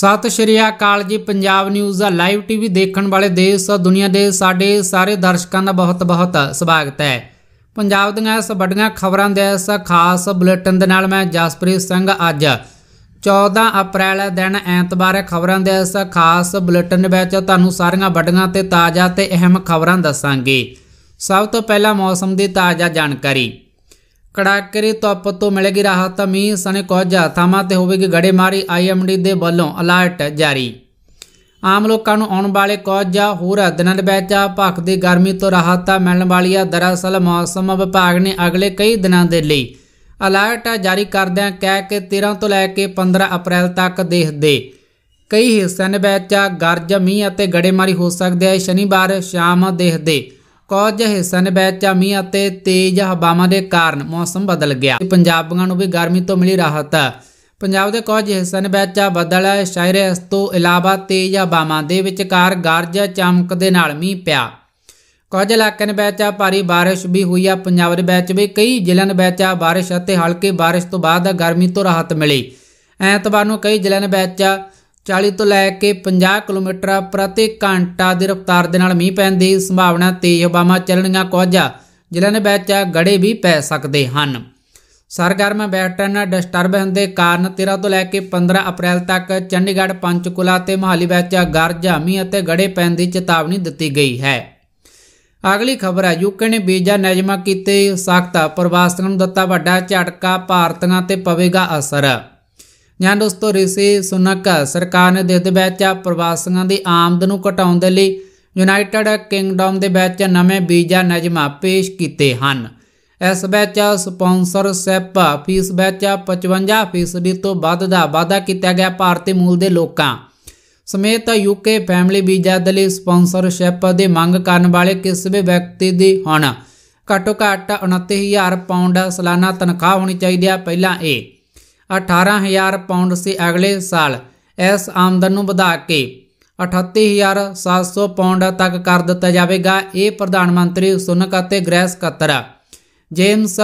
ਸਤਿ ਸ਼੍ਰੀ ਅਕਾਲ ਜੀ ਪੰਜਾਬ ਨਿਊਜ਼ ਦਾ ਲਾਈਵ ਟੀਵੀ ਦੇਖਣ ਵਾਲੇ ਦੇਸ਼ ਦੁਨੀਆ ਦੇ ਸਾਡੇ ਸਾਰੇ ਦਰਸ਼ਕਾਂ ਦਾ ਬਹੁਤ-ਬਹੁਤ ਸਵਾਗਤ ਹੈ ਪੰਜਾਬ ਦੀਆਂ ਇਸ ਵੱਡੀਆਂ ਖਬਰਾਂ ਦੇ ਇਸ ਖਾਸ ਬੁਲੇਟਿਨ ਦੇ ਨਾਲ ਮੈਂ ਜਸਪ੍ਰੀਤ ਸਿੰਘ ਅੱਜ 14 ਅਪ੍ਰੈਲ ਦਿਨ ਐਤਵਾਰ ਖਬਰਾਂ ਦੇ ਇਸ ਖਾਸ ਬੁਲੇਟਿਨ ਵਿੱਚ ਤੁਹਾਨੂੰ ਸਾਰੀਆਂ ਵੱਡੀਆਂ ਤੇ ਤਾਜ਼ਾ ਤੇ ਅਹਿਮ ਖਬਰਾਂ ਦੱਸਾਂਗੇ ਸਭ ਤੋਂ ਪਹਿਲਾਂ ਮੌਸਮ ਦੀ ਤਾਜ਼ਾ ਜਾਣਕਾਰੀ ਕੜਾਕਰੀ ਧੁੱਪ ਤੋਂ ਮਿਲੇਗੀ ਰਾਹਤ ਮੀਂਹ ਸਣੇ ਕੋਝਾ ਥਾਮਾ ਤੇ ਹੋਵੇਗੀ ਗੜੇਮਾਰੀ ਆਈਐਮਡੀ ਦੇ ਵੱਲੋਂ ਅਲਰਟ ਜਾਰੀ ਆਮ ਲੋਕਾਂ ਨੂੰ ਆਉਣ ਵਾਲੇ ਕੋਝਾ ਹੋਰ ਦਿਨਾਂ ਦੇ ਵਿੱਚ ਭੱਖ ਦੀ ਗਰਮੀ ਤੋਂ ਰਾਹਤ ਮਿਲਣ ਵਾਲੀ ਆ ਦਰਅਸਲ ਮੌਸਮ ਵਿਭਾਗ ਨੇ ਅਗਲੇ ਕਈ ਦਿਨਾਂ ਦੇ ਲਈ ਅਲਰਟ ਜਾਰੀ ਕਰਦਿਆਂ ਕਹਿ ਕੇ 13 ਤੋਂ ਲੈ ਕੇ 15 ਅਪ੍ਰੈਲ ਤੱਕ ਦੇਖਦੇ ਦੇ ਕਈ ਹਿੱਸਿਆਂ ਦੇ ਵਿੱਚ ਗਰਜ ਮੀਂਹ ਅਤੇ ਗੜੇਮਾਰੀ ਹੋ ਸਕਦੀ ਹੈ ਸ਼ਨੀਵਾਰ ਸ਼ਾਮ ਦੇਖਦੇ ਦੇ ਕੁਝ ਹਿੱਸਿਆਂ ਨੇ ਵਿੱਚ ਚਾਮੀ ਅਤੇ ਤੇਜ਼ ਹਵਾਵਾਂ ਦੇ ਕਾਰਨ ਮੌਸਮ ਬਦਲ ਗਿਆ ਪੰਜਾਬੀਆਂ ਨੂੰ ਵੀ ਗਰਮੀ ਤੋਂ ਮਿਲੀ ਰਾਹਤ ਪੰਜਾਬ ਦੇ ਕੁਝ ਹਿੱਸਿਆਂ ਦੇ ਵਿੱਚ ਬੱਦਲ ਸ਼ਾਇਰੇ ਇਸ ਤੋਂ ਇਲਾਵਾ ਤੇਜ਼ ਹਵਾਵਾਂ ਦੇ ਵਿਚਕਾਰ ਗਰਜ ਚਮਕ ਦੇ ਨਾਲ ਮੀਂਹ ਪਿਆ ਕੁਝ ਇਲਾਕਿਆਂ ਦੇ ਵਿੱਚ ਭਾਰੀ بارش ਵੀ ਹੋਈ ਆ ਪੰਜਾਬ ਦੇ ਵਿੱਚ ਵੀ ਕਈ ਜ਼ਿਲ੍ਹਿਆਂ ਦੇ ਵਿੱਚ بارش ਅਤੇ ਹਲਕੀ بارش ਤੋਂ ਬਾਅਦ ਗਰਮੀ ਤੋਂ ਰਾਹਤ ਮਿਲੀ ਐਤਵਾਰ ਨੂੰ ਕਈ ਜ਼ਿਲ੍ਹਿਆਂ ਦੇ ਵਿੱਚ 40 ਤੋਂ ਲੈ ਕੇ 50 ਕਿਲੋਮੀਟਰ ਪ੍ਰਤੀ ਘੰਟਾ ਦੀ ਰਫ਼ਤਾਰ ਦੇ ਨਾਲ ਮੀਂਹ ਪੈਣ ਦੀ ਸੰਭਾਵਨਾ ਤੇਜ਼ ਹਵਾਵਾਂ ਚੱਲਣੀਆਂ ਕੁਝ ਜ਼ਿਲ੍ਹਿਆਂ ਦੇ ਵਿੱਚ ਗੜੇ ਵੀ ਪੈ ਸਕਦੇ ਹਨ ਸਰਗਰਮ ਬੈਟਨ ਹੋਣ ਦੇ ਕਾਰਨ 13 ਤੋਂ ਲੈ ਕੇ 15 ਅਪ੍ਰੈਲ ਤੱਕ ਚੰਡੀਗੜ੍ਹ ਪੰਚਕੁਲਾ ਤੇ ਮਹਾਲੀ ਵਿੱਚ ਗਰਜਾ ਮੀਂਹ ਅਤੇ ਗੜੇ ਪੈਣ ਦੀ ਚੇਤਾਵਨੀ ਦਿੱਤੀ ਗਈ ਹੈ ਅਗਲੀ ਖਬਰ ਹੈ ਯੂਕੇ ਨੇ ਬੀਜਾ ਨਿਯਮਾਂ ਕੀਤੇ ਸਖਤ ਪ੍ਰਵਾਸੀਆਂ ਨੂੰ ਦਿੱਤਾ ਵੱਡਾ ਝਟਕਾ ਭਾਰਤੀਆਂ ਤੇ ਪਵੇਗਾ ਅਸਰ ਜਾਂ ਦੋਸਤੋ ਰਿਸ਼ੀ ਸੁਨਕ ਸਰਕਾਰ ਨੇ ਦੇਸ਼ ਦੇ ਵਿੱਚ ਪ੍ਰਵਾਸੀਆਂ ਦੀ ਆਮਦ ਨੂੰ ਘਟਾਉਣ ਦੇ ਲਈ ਯੂਨਾਈਟਿਡ ਕਿੰਗਡਮ ਦੇ ਵਿੱਚ ਨਵੇਂ ਵੀਜ਼ਾ ਨਿਯਮਾਂ ਪੇਸ਼ ਕੀਤੇ ਹਨ ਇਸ ਵਿੱਚ ਸਪਾਂਸਰਸ਼ਿਪ ਫੀਸ ਵਿੱਚ 55% ਤੋਂ ਵੱਧ ਦਾ ਵਾਅਦਾ ਕੀਤਾ ਗਿਆ ਭਾਰਤੀ ਮੂਲ ਦੇ ਲੋਕਾਂ ਸਮੇਤ ਯੂਕੇ ਫੈਮਿਲੀ ਵੀਜ਼ਾ ਦੇ ਲਈ ਸਪਾਂਸਰਸ਼ਿਪ ਦੀ ਮੰਗ ਕਰਨ ਵਾਲੇ ਕਿਸੇ ਵੀ ਵਿਅਕਤੀ ਦੀ ਹੁਣ ਘੱਟੋ ਘੱਟ 29000 ਪਾਉਂਡ ਸਾਲਾਨਾ ਤਨਖਾਹ ਹੋਣੀ ਚਾਹੀਦੀ ਹੈ ਪਹਿਲਾਂ ਇਹ 18000 ਪਾਉਂਡ ਸੀ ਅਗਲੇ ਸਾਲ ਇਸ ਆਮਦਨ ਨੂੰ ਵਧਾ ਕੇ 38700 ਪਾਉਂਡ ਤੱਕ ਕਰ ਦਿੱਤਾ ਜਾਵੇਗਾ ਇਹ ਪ੍ਰਧਾਨ ਮੰਤਰੀ ਸੁਨਕ ਅਤੇ ਗ੍ਰੈਸ ਕਤਰ ਜੇਮਸ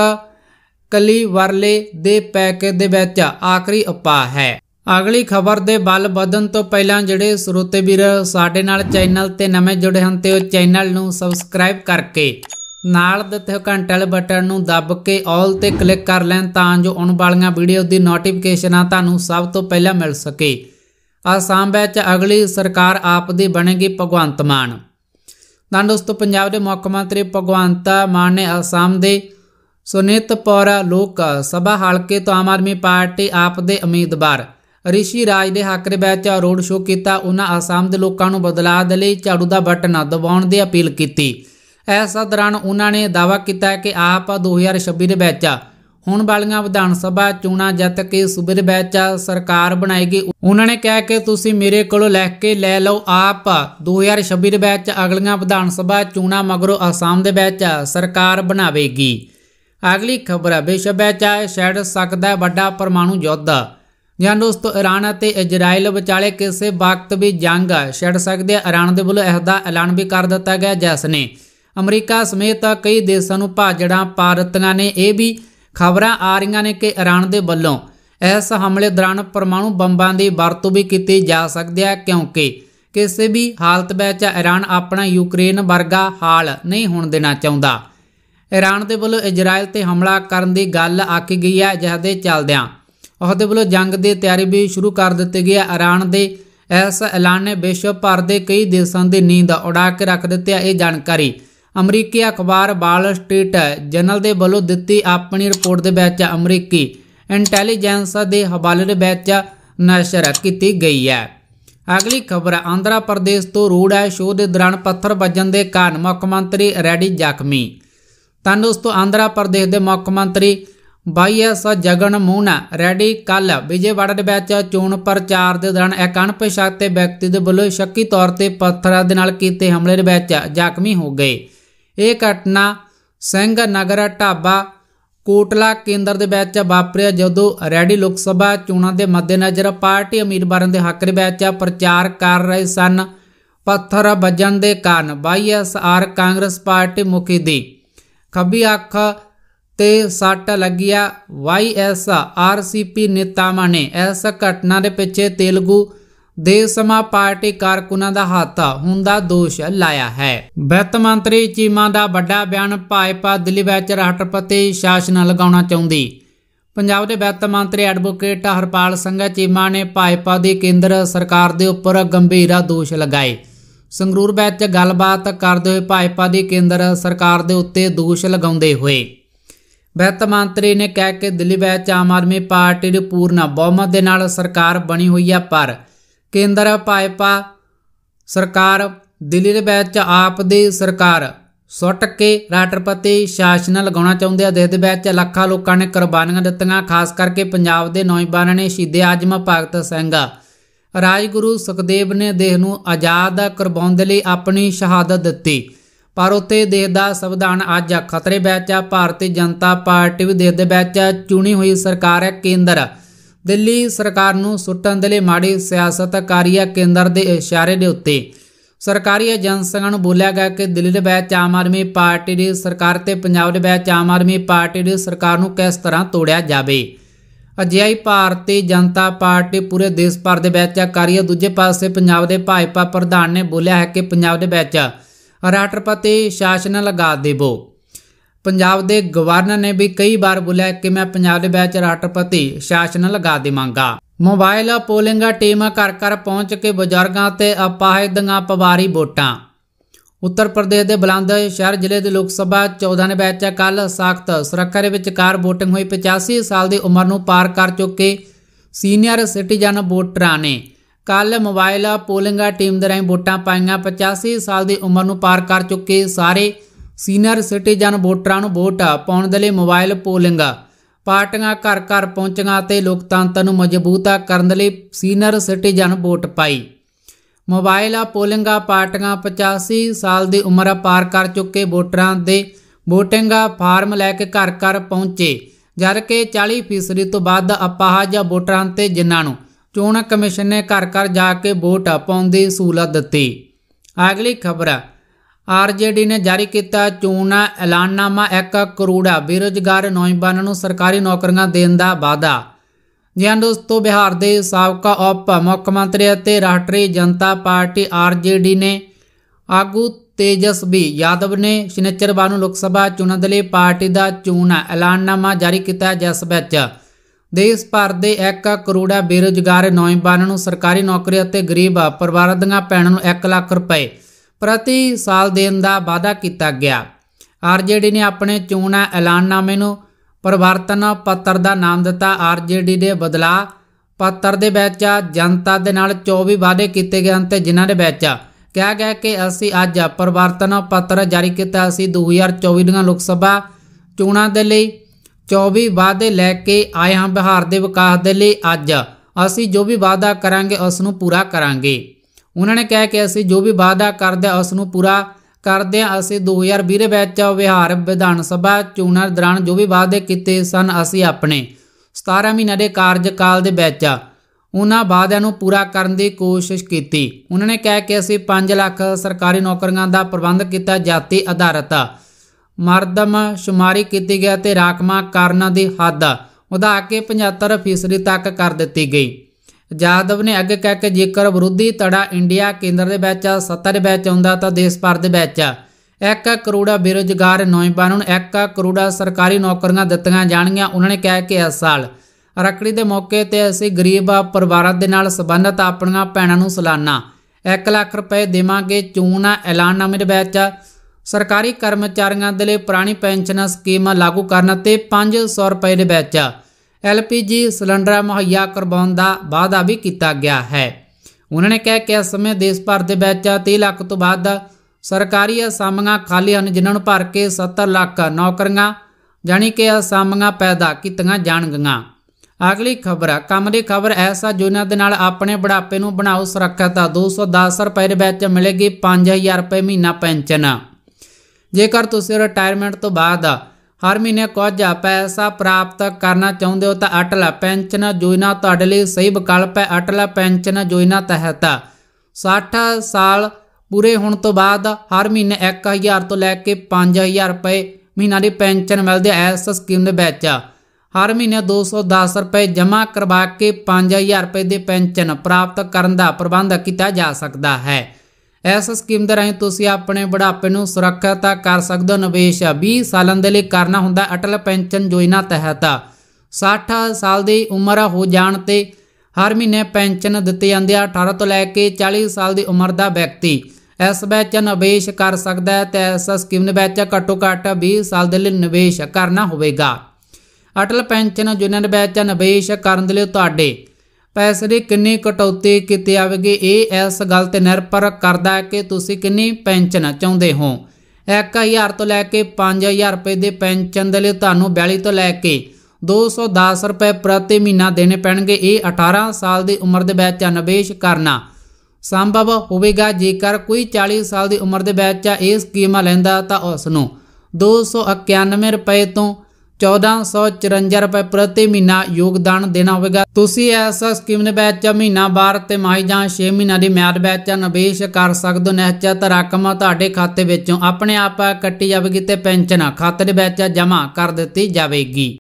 ਕਲੀ ਵਰਲੇ ਦੇ ਪੈਕੇਜ ਦੇ ਵਿੱਚ ਆਖਰੀ ਉਪਾਅ ਹੈ ਅਗਲੀ ਖਬਰ ਦੇ ਬਲ ਵਧਣ ਤੋਂ ਪਹਿਲਾਂ ਜਿਹੜੇ ਸਰੋਤੇ ਵੀਰ ਸਾਡੇ ਨਾਲ ਚੈਨਲ ਤੇ ਨਵੇਂ ਜੁੜੇ ਹਨ ਤੇ ਉਹ ਚੈਨਲ ਨੂੰ ਸਬਸਕ੍ਰਾਈਬ ਕਰਕੇ ਨਾਲ ਦਿੱਤੇ ਘੰਟੇ ਵਾਲੇ ਬਟਨ ਨੂੰ ਦੱਬ ਕੇ ਆਲ ਤੇ ਕਲਿੱਕ ਕਰ ਲੈਣ ਤਾਂ ਜੋ ਆਉਣ ਵਾਲੀਆਂ ਵੀਡੀਓ ਦੀ ਨੋਟੀਫਿਕੇਸ਼ਨਾਂ ਤੁਹਾਨੂੰ ਸਭ ਤੋਂ ਪਹਿਲਾਂ ਮਿਲ ਸਕੇ ਆਸਾਮ ਵਿੱਚ ਅਗਲੀ ਸਰਕਾਰ ਆਪ ਦੀ ਬਣੇਗੀ ਭਗਵੰਤ ਮਾਨ ਤਾਂ ਦੋਸਤੋ ਪੰਜਾਬ ਦੇ ਮੁੱਖ ਮੰਤਰੀ ਭਗਵੰਤ ਮਾਨ ਨੇ ਆਸਾਮ ਦੇ ਸੁਨੀਤਪੁਰਾ ਲੋਕ ਸਭਾ ਹਲਕੇ ਤੋਂ ਆਮ ਆਦਮੀ ਪਾਰਟੀ ਆਪ ਦੇ ਉਮੀਦਵਾਰ ਰਿਸ਼ੀ ਰਾਜ ਦੇ ਹੱਕ ਦੇ ਵਿੱਚ ਰੋਡ ਸ਼ੋਅ ਕੀਤਾ ਉਹਨਾਂ ਆਸਾਮ ਦੇ ਲੋਕਾਂ ਨੂੰ ਬਦਲਾਅ ਦੇ ਲਈ ਝਾੜੂ ਦਾ ਬਟਨ ਦਬਾਉਣ ਦੀ ਅਪੀਲ ਕੀਤੀ ਇਸ ਦੌਰਾਨ ਉਹਨਾਂ ਨੇ ਦਾਅਵਾ ਕੀਤਾ ਕਿ ਆਪ 2026 ਦੇ ਵਿੱਚ ਹੁਣ ਵਾਲੀਆਂ ਵਿਧਾਨ ਸਭਾ ਚੋਣਾਂ ਜਿੱਤ ਕੇ ਸੂਬੇ ਦੇ ਵਿੱਚ ਸਰਕਾਰ ਬਣਾਏਗੀ ਉਹਨਾਂ ਨੇ ਕਿਹਾ ਕਿ ਤੁਸੀਂ ਮੇਰੇ ਕੋਲੋਂ ਲੈ ਕੇ ਲੈ ਲਓ ਆਪ 2026 ਦੇ ਵਿੱਚ ਅਗਲੀਆਂ ਵਿਧਾਨ ਸਭਾ ਚੋਣਾਂ ਮਗਰੋਂ ਆਸਾਮ ਦੇ ਵਿੱਚ ਸਰਕਾਰ ਬਣਾਵੇਗੀ ਅਗਲੀ ਖਬਰ ਵਿਸ਼ਵ ਵਿੱਚ ਛੜ ਸਕਦਾ ਵੱਡਾ ਪਰਮਾਣੂ ਯੁੱਧ ਜਾਂ ਦੋਸਤੋ ਇਰਾਨ ਅਤੇ ਇਜ਼ਰਾਈਲ ਵਿਚਾਲੇ ਕਿਸੇ ਵਕਤ ਵੀ ਜੰਗ ਛੜ ਸਕਦੇ ਇਰਾਨ ਦੇ ਵੱਲੋਂ ਇਹਦਾ ਐਲਾਨ ਵੀ ਕਰ ਦਿੱਤਾ ਗਿਆ ਜਿਸ ਨੇ ਅਮਰੀਕਾ ਸਮੇਤ ਕਈ ਦੇਸ਼ਾਂ ਨੂੰ ਭਾਜੜਾਂ ਪਾਰਤੀਆਂ ਨੇ ਇਹ ਵੀ ਖਬਰਾਂ ਆ ਰਹੀਆਂ ਨੇ ਕਿ ਇਰਾਨ ਦੇ ਵੱਲੋਂ ਇਸ ਹਮਲੇ ਦੌਰਾਨ ਪਰਮਾਣੂ ਬੰਬਾਂ ਦੀ ਵਰਤੋਂ ਵੀ ਕੀਤੀ ਜਾ ਸਕਦੀ ਹੈ ਕਿਉਂਕਿ ਕਿਸੇ ਵੀ ਹਾਲਤ ਵਿੱਚ ਇਰਾਨ ਆਪਣਾ ਯੂਕਰੇਨ ਵਰਗਾ ਹਾਲ ਨਹੀਂ ਹੋਣ ਦੇਣਾ ਚਾਹੁੰਦਾ ਇਰਾਨ ਦੇ ਵੱਲੋਂ ਇਜ਼ਰਾਈਲ ਤੇ ਹਮਲਾ ਕਰਨ ਦੀ ਗੱਲ ਆਕੀ ਗਈ ਹੈ ਜਿਸ ਦੇ ਚੱਲਦਿਆਂ ਉਹਦੇ ਵੱਲੋਂ ਜੰਗ ਦੀ ਤਿਆਰੀ ਵੀ ਸ਼ੁਰੂ ਕਰ ਦਿੱਤੀ ਗਈ ਹੈ ਇਰਾਨ ਦੇ ਇਸ ਐਲਾਨ ਨੇ ਵਿਸ਼ਵ ਭਰ ਦੇ ਕਈ ਦੇਸ਼ਾਂ ਦੀ ਨੀਂਦ ਉਡਾ ਕੇ ਰੱਖ ਦਿੱਤੀ ਹੈ ਇਹ ਜਾਣਕਾਰੀ ਅਮਰੀਕੀ ਅਖਬਾਰ ਵਾਲ ਸਟੇਟ ਜਰਨਲ ਦੇ ਵੱਲੋਂ ਦਿੱਤੀ ਆਪਣੀ ਰਿਪੋਰਟ ਦੇ ਵਿੱਚ ਅਮਰੀਕੀ ਇੰਟੈਲੀਜੈਂਸ ਦੇ ਹਵਾਲੇ ਦੇ ਵਿੱਚ ਨਸ਼ਰ ਕੀਤੀ ਗਈ ਹੈ ਅਗਲੀ ਖਬਰ ਆਂਧਰਾ ਪ੍ਰਦੇਸ਼ ਤੋਂ ਰੋਡ ਹੈ ਸ਼ੋਅ ਦੇ ਦੌਰਾਨ ਪੱਥਰ ਵੱਜਣ ਦੇ ਕਾਰਨ ਮੁੱਖ ਮੰਤਰੀ ਰੈਡੀ ਜ਼ਖਮੀ ਤਾਂ ਦੋਸਤੋ ਆਂਧਰਾ ਪ੍ਰਦੇਸ਼ ਦੇ ਮੁੱਖ ਮੰਤਰੀ ਵਾਈਐਸ ਜਗਨ ਮੋਹਨ ਰੈਡੀ ਕੱਲ ਵਿਜੇਵਾੜਾ ਦੇ ਵਿੱਚ ਚੋਣ ਪ੍ਰਚਾਰ ਦੇ ਦੌਰਾਨ ਇੱਕ ਅਣਪਛਾਤੇ ਵਿਅਕਤੀ ਦੇ ਵੱਲੋਂ ਸ਼ੱਕੀ ਤੌਰ ਤੇ ਪੱਥਰਾਂ ਦੇ ਨਾਲ ਕੀਤੇ ਹਮਲੇ ਦੇ ਵਿੱਚ ਜ਼ਖਮੀ ਹੋ ਗਏ ਇਹ ਘਟਨਾ ਸਿੰਘ ਨਗਰ ਢਾਬਾ ਕੋਟਲਾ ਕੇਂਦਰ ਦੇ ਵਿੱਚ ਵਾਪਰਿਆ ਜਦੋਂ ਰੈਡੀ ਲੋਕ ਸਭਾ ਚੋਣਾਂ ਦੇ ਮੱਦੇਨਜ਼ਰ ਪਾਰਟੀ ਉਮੀਦਵਾਰਾਂ ਦੇ ਹੱਕ ਦੇ ਵਿੱਚ ਪ੍ਰਚਾਰ ਕਰ ਰਹੇ ਸਨ ਪੱਥਰ ਵੱਜਣ ਦੇ ਕਾਰਨ ਵਾਈਐਸਆਰ ਕਾਂਗਰਸ ਪਾਰਟੀ ਮੁਖੀ ਦੀ ਖੱਬੀ ਅੱਖ ਤੇ ਸੱਟ ਲੱਗਿਆ ਵਾਈਐਸਆਰਸੀਪੀ ਨੇਤਾਵਾਂ ਨੇ ਇਸ ਘਟਨਾ ਦੇ ਪਿੱਛੇ ਤੇਲਗੂ ਦੇ ਸਮਾ ਪਾਰਟੀ ਕਾਰਕੁਨਾਂ ਦਾ ਹੱਥ ਹੁੰਦਾ ਦੋਸ਼ ਲਾਇਆ ਹੈ ਵਿੱਤ ਮੰਤਰੀ ਚੀਮਾ ਦਾ ਵੱਡਾ ਬਿਆਨ ਭਾਜਪਾ ਦਿੱਲੀ ਵਿੱਚ ਰਾਸ਼ਟਰਪਤੀ ਸ਼ਾਸਨ ਲਗਾਉਣਾ ਚਾਹੁੰਦੀ ਪੰਜਾਬ ਦੇ ਵਿੱਤ ਮੰਤਰੀ ਐਡਵੋਕੇਟ ਹਰਪਾਲ ਸਿੰਘ ਚੀਮਾ ਨੇ ਭਾਜਪਾ ਦੀ ਕੇਂਦਰ ਸਰਕਾਰ ਦੇ ਉੱਪਰ ਗੰਭੀਰ ਦੋਸ਼ ਲਗਾਏ ਸੰਗਰੂਰ ਵਿੱਚ ਗੱਲਬਾਤ ਕਰਦੇ ਹੋਏ ਭਾਜਪਾ ਦੀ ਕੇਂਦਰ ਸਰਕਾਰ ਦੇ ਉੱਤੇ ਦੋਸ਼ ਲਗਾਉਂਦੇ ਹੋਏ ਵਿੱਤ ਮੰਤਰੀ ਨੇ ਕਹਿ ਕੇ ਦਿੱਲੀ ਵਿੱਚ ਆਮ ਆਦਮੀ ਪਾਰਟੀ ਦੀ ਪੂਰਨ ਬਹੁਮਤ ਦੇ ਨਾਲ ਸਰਕਾਰ ਬਣੀ ਹੋਈ ਹੈ ਪਰ ਕੇਂਦਰ ਪਾਇਪਾ ਸਰਕਾਰ ਦਿੱਲੀ ਦੇ ਵਿੱਚ ਆਪ ਦੀ ਸਰਕਾਰ ਸੁੱਟ ਕੇ ਰਾਸ਼ਟਰਪਤੀ ਸ਼ਾਸਨ ਲਗਾਉਣਾ ਚਾਹੁੰਦੇ ਆ ਦੇ ਦੇ ਵਿੱਚ ਲੱਖਾਂ ਲੋਕਾਂ ਨੇ ਕੁਰਬਾਨੀਆਂ ਦਿੱਤੀਆਂ ਖਾਸ ਕਰਕੇ ਪੰਜਾਬ ਦੇ ਨੌਜਵਾਨਾਂ ਨੇ ਸ਼ਹੀਦੇ ਆਜਮ ਭਗਤ ਸਿੰਘ ਰਾਜਗੁਰੂ ਸੁਖਦੇਵ ਨੇ ਦੇਸ਼ ਨੂੰ ਆਜ਼ਾਦ ਕਰਵਾਉਣ ਦੇ ਲਈ ਆਪਣੀ ਸ਼ਹਾਦਤ ਦਿੱਤੀ ਪਰ ਉਤੇ ਦੇਸ਼ ਦਾ ਸੰਵਿਧਾਨ ਅੱਜ ਖਤਰੇ ਵਿੱਚ ਆ ਭਾਰਤੀ ਜਨਤਾ ਪਾਰਟੀ ਵੀ ਦੇਸ਼ ਦੇ ਵਿੱਚ ਚੁਣੀ ਹੋਈ ਸਰਕਾਰ ਹੈ ਕੇਂਦਰ ਦਿੱਲੀ ਸਰਕਾਰ ਨੂੰ ਸੁੱਟਣ ਦੇ ਲਈ ਮਾੜੀ ਸਿਆਸਤਕਾਰੀਆ ਕੇਂਦਰ ਦੇ ਇਸ਼ਾਰੇ ਦੇ ਉੱਤੇ ਸਰਕਾਰੀ ਏਜੰਸੀਆਂ ਨੂੰ ਬੋਲਿਆ ਗਿਆ ਕਿ ਦਿੱਲੀ ਦੇ ਵਿੱਚ ਆਮ ਆਦਮੀ ਪਾਰਟੀ ਦੀ ਸਰਕਾਰ ਤੇ ਪੰਜਾਬ ਦੇ ਵਿੱਚ ਆਮ ਆਦਮੀ ਪਾਰਟੀ ਦੀ ਸਰਕਾਰ ਨੂੰ ਕਿਸ ਤਰ੍ਹਾਂ ਤੋੜਿਆ ਜਾਵੇ ਅਜਿਹੀ ਭਾਰਤੀ ਜਨਤਾ ਪਾਰਟੀ ਪੂਰੇ ਦੇਸ਼ ਭਰ ਦੇ ਵਿੱਚ ਕਾਰੀਆ ਦੂਜੇ ਪਾਸੇ ਪੰਜਾਬ ਦੇ ਭਾਜਪਾ ਪ੍ਰਧਾਨ ਨੇ ਬੋਲਿਆ ਹੈ ਕਿ ਪੰਜਾਬ ਦੇ ਵਿੱਚ ਰਾਸ਼ਟਰਪਤੀ ਸ਼ਾਸਨ ਲਗਾ ਦੇਵੋ ਪੰਜਾਬ ਦੇ ਗਵਰਨਰ ਨੇ ਵੀ ਕਈ ਵਾਰ ਬੁਲਾਇਆ ਕਿ ਮੈਂ ਪੰਜਾਬ ਦੇ ਵਿੱਚ ਰਾਸ਼ਟਰਪਤੀ ਸ਼ਾਸਨ ਲਗਾ ਦੇਵਾਂਗਾ ਮੋਬਾਈਲ ਪੋਲਿੰਗ ਟੀਮ ਘਰ ਘਰ ਪਹੁੰਚ ਕੇ ਬਜ਼ੁਰਗਾਂ ਤੇ ਅਪਾਹਿਦਾਂ ਪਵਾਰੀ ਵੋਟਾਂ ਉੱਤਰ ਪ੍ਰਦੇਸ਼ ਦੇ ਬਲੰਦ ਸ਼ਹਿਰ ਜ਼ਿਲ੍ਹੇ ਦੇ ਲੋਕ ਸਭਾ 14 ਦੇ ਵਿੱਚ ਕੱਲ ਸਖਤ ਸੁਰੱਖਿਆ ਦੇ ਵਿਚਕਾਰ VOTING ਹੋਈ 85 ਸਾਲ ਦੀ ਉਮਰ ਨੂੰ ਪਾਰ ਕਰ ਚੁੱਕੇ ਸੀਨੀਅਰ ਸਿਟੀਜ਼ਨ ਵੋਟਰਾਂ ਨੇ ਕੱਲ ਮੋਬਾਈਲ ਪੋਲਿੰਗ ਟੀਮ ਦੇ ਰਾਹੀਂ ਵੋਟਾਂ ਪਾਈਆਂ 85 ਸਾਲ ਦੀ ਉਮਰ ਨੂੰ ਪਾਰ ਕਰ ਚੁੱਕੇ ਸਾਰੇ ਸੀਨੀਅਰ ਸਿਟੀਜ਼ਨ ਵੋਟਰਾਂ ਨੂੰ ਵੋਟ ਪਾਉਣ ਦੇ ਲਈ ਮੋਬਾਈਲ ਪੋਲਿੰਗ ਪਾਰਟੀਆਂ ਘਰ ਘਰ ਪਹੁੰਚੀਆਂ ਤੇ ਲੋਕਤੰਤਰ ਨੂੰ ਮਜ਼ਬੂਤਾ ਕਰਨ ਲਈ ਸੀਨੀਅਰ ਸਿਟੀਜ਼ਨ ਵੋਟ ਪਾਈ ਮੋਬਾਈਲ ਪੋਲਿੰਗ ਪਾਰਟੀਆਂ 85 ਸਾਲ ਦੀ ਉਮਰ ਪਾਰ ਕਰ ਚੁੱਕੇ ਵੋਟਰਾਂ ਦੇ ਵੋਟਿੰਗ ਫਾਰਮ ਲੈ ਕੇ ਘਰ ਘਰ ਪਹੁੰਚੇ ਜਦ ਕਿ 40% ਤੋਂ ਵੱਧ ਅਪਾਹਜ ਵੋਟਰਾਂ ਤੇ ਜਿਨ੍ਹਾਂ ਨੂੰ ਚੋਣ ਕਮਿਸ਼ਨ ਨੇ ਘਰ ਘਰ ਜਾ ਕੇ ਵੋਟ ਪਾਉਣ ਦੀ ਸਹੂਲਤ ਦਿੱਤੀ ਅਗਲੀ ਖਬਰ ਹੈ ਆਰਜੇਡੀ ਨੇ ਜਾਰੀ ਕੀਤਾ ਚੋਣਾਂ ਐਲਾਨਨਾਮਾ 1 ਕਰੋੜਾ ਬੇਰੋਜ਼ਗਾਰ ਨੌਜਵਾਨਾਂ ਨੂੰ ਸਰਕਾਰੀ ਨੌਕਰੀਆਂ ਦੇਣ ਦਾ ਵਾਅਦਾ ਜਿਵੇਂ ਦੋਸਤੋ ਬਿਹਾਰ ਦੇ ਸਾਬਕਾ ਉਪ ਮੁੱਖ ਮੰਤਰੀ ਅਤੇ ਰਾਸ਼ਟਰੀ ਜਨਤਾ ਪਾਰਟੀ ਆਰਜੇਡੀ ਨੇ ਆਗੂ ਤੇਜਸਵੀ ਯਾਦਵ ਨੇ ਸ਼ਨਿਚਰਵਾਰ ਨੂੰ ਲੋਕ ਸਭਾ ਚੋਣਾਂ ਦੇ ਲਈ ਪਾਰਟੀ ਦਾ ਚੋਣਾਂ ਐਲਾਨਨਾਮਾ ਜਾਰੀ ਕੀਤਾ ਜਿਸ ਵਿੱਚ ਦੇਸ਼ ਭਰ ਦੇ 1 ਕਰੋੜਾ ਬੇਰੋਜ਼ਗਾਰ ਨੌਜਵਾਨਾਂ ਨੂੰ ਸਰਕਾਰੀ ਨੌਕਰੀ ਅਤੇ ਗਰੀਬ ਪਰਿਵਾਰਾਂ ਦੀਆਂ ਭੈਣਾਂ ਨੂੰ 1 ਲੱਖ ਰੁਪਏ ਪ੍ਰਤੀ ਸਾਲ ਦੇਣ ਦਾ ਵਾਅਦਾ ਕੀਤਾ ਗਿਆ ਆਰਜੇਡੀ ਨੇ ਆਪਣੇ ਚੋਣਾਂ ਐਲਾਨਨਾਮੇ ਨੂੰ ਪਰਿਵਰਤਨ ਪੱਤਰ ਦਾ ਨਾਮ ਦਿੱਤਾ ਆਰਜੇਡੀ ਦੇ ਬਦਲਾ ਪੱਤਰ ਦੇ ਵਿੱਚ ਜਨਤਾ ਦੇ ਨਾਲ 24 ਵਾਅਦੇ ਕੀਤੇ ਗਏ ਹਨ ਤੇ ਜਿਨ੍ਹਾਂ ਦੇ ਵਿੱਚ ਕਿਹਾ ਗਿਆ ਕਿ ਅਸੀਂ ਅੱਜ ਪਰਿਵਰਤਨ ਪੱਤਰ ਜਾਰੀ ਕੀਤਾ ਅਸੀਂ 2024 ਦੀਆਂ ਲੋਕ ਸਭਾ ਚੋਣਾਂ ਦੇ ਲਈ 24 ਵਾਅਦੇ ਲੈ ਕੇ ਆਏ ਹਾਂ ਬਿਹਾਰ ਦੇ ਵਿਕਾਸ ਦੇ ਲਈ ਅੱਜ ਅਸੀਂ ਜੋ ਵੀ ਵਾਅਦਾ ਕਰਾਂਗੇ ਉਸ ਨੂੰ ਪੂਰਾ ਕਰਾਂਗੇ ਉਹਨਾਂ ਨੇ ਕਹਿ ਕੇ ਅਸੀਂ ਜੋ ਵੀ ਵਾਅਦਾ ਕਰਦੇ ਉਸ ਨੂੰ ਪੂਰਾ ਕਰਦੇ ਆ ਅਸੀਂ 2020 ਵਿੱਚ ਵਿਹਾਰ ਵਿਧਾਨ ਸਭਾ ਚੋਣਾਂ ਦੌਰਾਨ ਜੋ ਵੀ ਵਾਅਦੇ ਕੀਤੇ ਸਨ ਅਸੀਂ ਆਪਣੇ 17 ਮਹੀਨੇ ਦੇ ਕਾਰਜਕਾਲ ਦੇ ਵਿੱਚ ਉਹਨਾਂ ਵਾਅਦਿਆਂ ਨੂੰ ਪੂਰਾ ਕਰਨ ਦੀ ਕੋਸ਼ਿਸ਼ ਕੀਤੀ ਉਹਨਾਂ ਨੇ ਕਹਿ ਕੇ ਅਸੀਂ 5 ਲੱਖ ਸਰਕਾਰੀ ਨੌਕਰੀਆਂ ਦਾ ਪ੍ਰਬੰਧ ਕੀਤਾ ਜਾਤੀ ਆਧਾਰਿਤ ਮਰਦਮ ਸ਼ੁਮਾਰੀ ਕੀਤੀ ਗਈ ਤੇ ਰਾਖਮਾ ਕਾਰਨਾਂ ਦੀ ਹੱਦ ਆ ਕੇ 75% ਤੱਕ ਕਰ ਦਿੱਤੀ ਗਈ ਜਾਦਵ ਨੇ ਅੱਗੇ ਕਹਿ ਕੇ ਜੇਕਰ ਵਿਰੋਧੀ ਤੜਾ ਇੰਡੀਆ ਕੇਂਦਰ ਦੇ ਵਿੱਚ ਸੱਤਾ ਦੇ ਵਿੱਚ ਆਉਂਦਾ ਤਾਂ ਦੇਸ਼ ਭਰ ਦੇ ਵਿੱਚ 1 ਕਰੋੜ ਬੇਰੋਜ਼ਗਾਰ ਨੌਜਵਾਨਾਂ ਨੂੰ 1 ਕਰੋੜ ਸਰਕਾਰੀ ਨੌਕਰੀਆਂ ਦਿੱਤੀਆਂ ਜਾਣਗੀਆਂ ਉਹਨਾਂ ਨੇ ਕਹਿ ਕੇ ਇਸ ਸਾਲ ਰਕੜੀ ਦੇ ਮੌਕੇ ਤੇ ਅਸੀਂ ਗਰੀਬ ਪਰਿਵਾਰਾਂ ਦੇ ਨਾਲ ਸੰਬੰਧਤ ਆਪਣੀਆਂ ਭੈਣਾਂ ਨੂੰ ਸਾਲਾਨਾ 1 ਲੱਖ ਰੁਪਏ ਦੇਵਾਂਗੇ ਚੋਣ ਐਲਾਨਨਾਮੇ ਦੇ ਵਿੱਚ ਸਰਕਾਰੀ ਕਰਮਚਾਰੀਆਂ ਦੇ ਲਈ ਪੁਰਾਣੀ ਪੈਨਸ਼ਨ ਸਕੀਮ ਲਾਗੂ ਕਰਨ ਤੇ 500 ਰੁਪਏ ਦੇ ਵਿੱਚ ਐਲਪੀਜੀ ਸਿਲੰਡਰ ਮੁਹੱਈਆ ਕਰਵਾਉਣ ਦਾ ਵਾਅਦਾ ਵੀ ਕੀਤਾ ਗਿਆ ਹੈ ਉਹਨਾਂ ਨੇ ਕਿਹਾ ਕਿ ਇਸ ਸਮੇਂ ਦੇਸ਼ ਭਰ ਦੇ ਵਿੱਚ 30 ਲੱਖ ਤੋਂ ਵੱਧ ਸਰਕਾਰੀ ਅਸਾਮੀਆਂ ਖਾਲੀ ਹਨ ਜਿਨ੍ਹਾਂ ਨੂੰ ਭਰ ਕੇ 70 ਲੱਖ ਨੌਕਰੀਆਂ ਜਾਨੀ ਕਿ ਅਸਾਮੀਆਂ ਪੈਦਾ ਕੀਤੀਆਂ ਜਾਣਗੀਆਂ ਅਗਲੀ ਖਬਰ ਕੰਮ ਦੀ ਖਬਰ ਐਸਾ ਯੋਜਨਾ ਦੇ ਨਾਲ ਆਪਣੇ ਬੁਢਾਪੇ ਨੂੰ ਬਣਾਓ ਸੁਰੱਖਿਅਤ 210 ਰੁਪਏ ਦੇ ਵਿੱਚ ਮਿਲੇਗੀ 5000 ਰੁਪਏ ਮਹੀਨਾ ਪੈਨਸ਼ਨ ਜੇਕਰ ਤੁਸੀਂ ਰਿਟਾਇਰਮੈਂਟ ਤੋਂ ਬਾਅਦ ਹਰ ਮਹੀਨੇ ਕੁਝ ਪੈਸਾ ਪ੍ਰਾਪਤ ਕਰਨਾ ਚਾਹੁੰਦੇ ਹੋ ਤਾਂ ਅਟਲ ਪੈਨਸ਼ਨ ਯੋਜਨਾ ਤੁਹਾਡੇ ਲਈ ਸਹੀ ਵਿਕਲਪ ਹੈ ਅਟਲ ਪੈਨਸ਼ਨ ਯੋਜਨਾ ਤਹਿਤ 60 ਸਾਲ ਪੂਰੇ ਹੋਣ ਤੋਂ ਬਾਅਦ ਹਰ ਮਹੀਨੇ 1000 ਤੋਂ ਲੈ ਕੇ 5000 ਰੁਪਏ ਮਹੀਨਾ ਦੀ ਪੈਨਸ਼ਨ ਮਿਲਦੀ ਹੈ ਇਸ ਸਕੀਮ ਦੇ ਵਿੱਚ ਹਰ ਮਹੀਨੇ 210 ਰੁਪਏ ਜਮ੍ਹਾਂ ਕਰਵਾ ਕੇ 5000 ਰੁਪਏ ਦੀ ਪੈਨਸ਼ਨ ਪ੍ਰਾਪਤ ਕਰਨ ਦਾ ਪ੍ਰਬੰਧ ਕੀਤਾ ਜਾ ਸਕਦਾ ਹੈ ਇਸ ਸਕੀਮ ਦੇ ਰਾਹੀਂ ਤੁਸੀਂ ਆਪਣੇ ਬੁਢਾਪੇ ਨੂੰ ਸੁਰੱਖਿਅਤ ਕਰ ਸਕਦੇ ਹੋ ਨਿਵੇਸ਼ 20 ਸਾਲਾਂ ਦੇ ਲਈ ਕਰਨਾ ਹੁੰਦਾ ਅਟਲ ਪੈਨਸ਼ਨ ਯੋਜਨਾ ਤਹਿਤ 60 ਸਾਲ ਦੀ ਉਮਰ ਹੋ ਜਾਣ ਤੇ ਹਰ ਮਹੀਨੇ ਪੈਨਸ਼ਨ ਦਿੱਤੀ ਜਾਂਦੀ ਹੈ 18 ਤੋਂ ਲੈ ਕੇ 40 ਸਾਲ ਦੀ ਉਮਰ ਦਾ ਵਿਅਕਤੀ ਇਸ ਵਿੱਚ ਨਿਵੇਸ਼ ਕਰ ਸਕਦਾ ਹੈ ਤੇ ਇਸ ਸਕੀਮ ਦੇ ਵਿੱਚ ਘੱਟੋ ਘੱਟ 20 ਸਾਲ ਦੇ ਲਈ ਨਿਵੇਸ਼ ਕਰਨਾ ਹੋਵੇਗਾ ਅਟਲ ਪੈਨਸ਼ਨ ਯੋਜਨਾ ਦੇ ਵਿੱਚ ਨਿਵੇਸ਼ ਕਰਨ ਦੇ ਲਈ ਤੁਹਾਡੇ ਪੈਸੇ ਦੇ ਕਿੰਨੇ ਕਟੌਤੇ ਕਿਤੇ ਆਵੇਗੀ ਇਹ ਇਸ ਗੱਲ ਤੇ ਨਿਰਭਰ ਕਰਦਾ ਹੈ ਕਿ ਤੁਸੀਂ ਕਿੰਨੀ ਪੈਨਸ਼ਨ ਚਾਹੁੰਦੇ ਹੋ 1000 ਤੋਂ ਲੈ ਕੇ 5000 ਰੁਪਏ ਦੇ ਪੈਨਸ਼ਨ ਦੇ ਲਈ ਤੁਹਾਨੂੰ 42 ਤੋਂ ਲੈ ਕੇ 210 ਰੁਪਏ ਪ੍ਰਤੀ ਮਹੀਨਾ ਦੇਣੇ ਪੈਣਗੇ ਇਹ 18 ਸਾਲ ਦੀ ਉਮਰ ਦੇ ਵਿੱਚ ਨਿਵੇਸ਼ ਕਰਨਾ ਸੰਭਵ ਹੋਵੇਗਾ ਜੇਕਰ ਕੋਈ 40 ਸਾਲ ਦੀ ਉਮਰ ਦੇ ਵਿੱਚ ਇਹ ਸਕੀਮਾਂ ਲੈਂਦਾ ਤਾਂ ਉਸ ਨੂੰ 291 ਰੁਪਏ ਤੋਂ 1454 ਰੁਪਏ ਪ੍ਰਤੀ ਮਹੀਨਾ ਯੋਗਦਾਨ ਦੇਣਾ ਹੋਵੇਗਾ ਤੁਸੀਂ ਇਸ ਸਕੀਮ ਦੇ ਵਿੱਚ ਮਹੀਨਾ ਬਾਰ ਤੇ ਮਾਈ ਜਾਂ 6 ਮਹੀਨਾ ਦੀ ਮਿਆਦ ਵਿੱਚ ਨਿਵੇਸ਼ ਕਰ ਸਕਦੇ ਹੋ ਨਿਸ਼ਚਿਤ ਰਕਮ ਤੁਹਾਡੇ ਖਾਤੇ ਵਿੱਚੋਂ ਆਪਣੇ ਆਪ ਕੱਟੀ ਜਾਵੇਗੀ ਤੇ ਪੈਨਸ਼ਨ ਖਾਤੇ ਦੇ ਵਿੱਚ ਜਮ੍ਹਾਂ ਕਰ ਦਿੱਤੀ ਜਾਵੇਗੀ